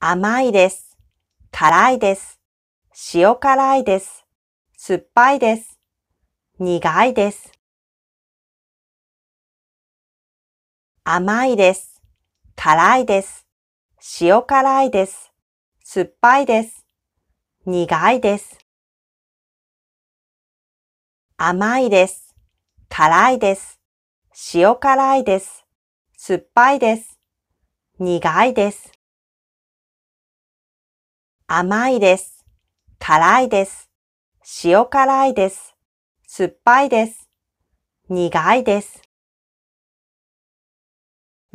甘いです。辛いです。塩辛いです。酸っぱいです。苦いです。甘いです。辛いです。塩辛いです。酸っぱいです。苦いです。甘いです。辛いです。塩辛いです。酸っぱいです。苦いです。甘いです、辛いです、塩辛いです、酸っぱいです、苦いです。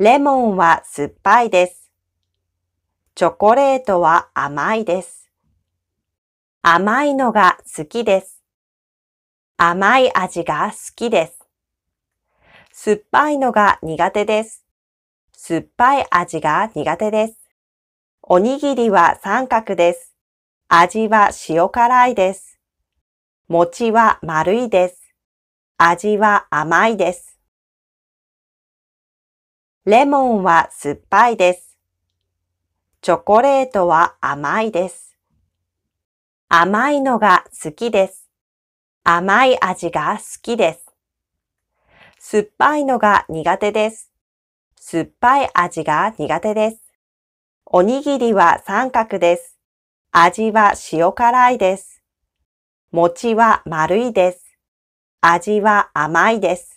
レモンは酸っぱいです。チョコレートは甘いです。甘いのが好きです。甘い味が好きです。酸っぱいのが苦手です。酸っぱい味が苦手です。おにぎりは三角です。味は塩辛いです。餅は丸いです。味は甘いです。レモンは酸っぱいです。チョコレートは甘いです。甘いのが好きです。甘い味が好きです。酸っぱいのが苦手です。酸っぱい味が苦手です。おにぎりは三角です。味は塩辛いです。餅は丸いです。味は甘いです。